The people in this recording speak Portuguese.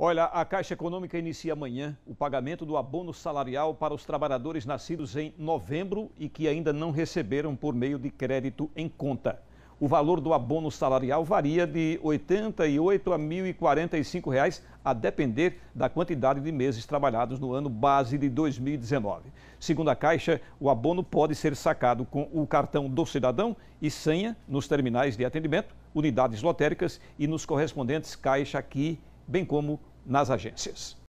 Olha, a Caixa Econômica inicia amanhã o pagamento do abono salarial para os trabalhadores nascidos em novembro e que ainda não receberam por meio de crédito em conta. O valor do abono salarial varia de R$ 88 a R$ 1.045, reais, a depender da quantidade de meses trabalhados no ano base de 2019. Segundo a Caixa, o abono pode ser sacado com o cartão do cidadão e senha nos terminais de atendimento, unidades lotéricas e nos correspondentes Caixa aqui bem como nas agências.